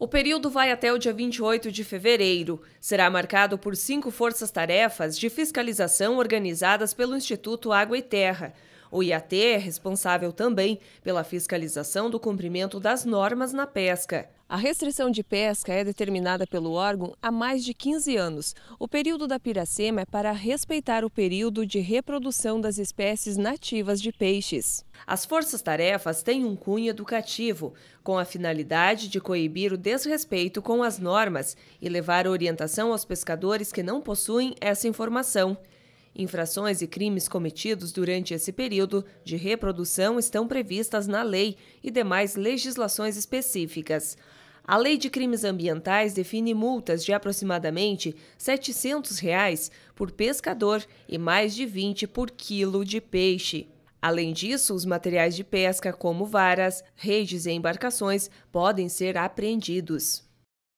O período vai até o dia 28 de fevereiro. Será marcado por cinco forças-tarefas de fiscalização organizadas pelo Instituto Água e Terra. O IAT é responsável também pela fiscalização do cumprimento das normas na pesca. A restrição de pesca é determinada pelo órgão há mais de 15 anos. O período da piracema é para respeitar o período de reprodução das espécies nativas de peixes. As forças-tarefas têm um cunho educativo, com a finalidade de coibir o desrespeito com as normas e levar orientação aos pescadores que não possuem essa informação. Infrações e crimes cometidos durante esse período de reprodução estão previstas na lei e demais legislações específicas. A Lei de Crimes Ambientais define multas de aproximadamente R$ 700 reais por pescador e mais de 20 por quilo de peixe. Além disso, os materiais de pesca, como varas, redes e embarcações, podem ser apreendidos.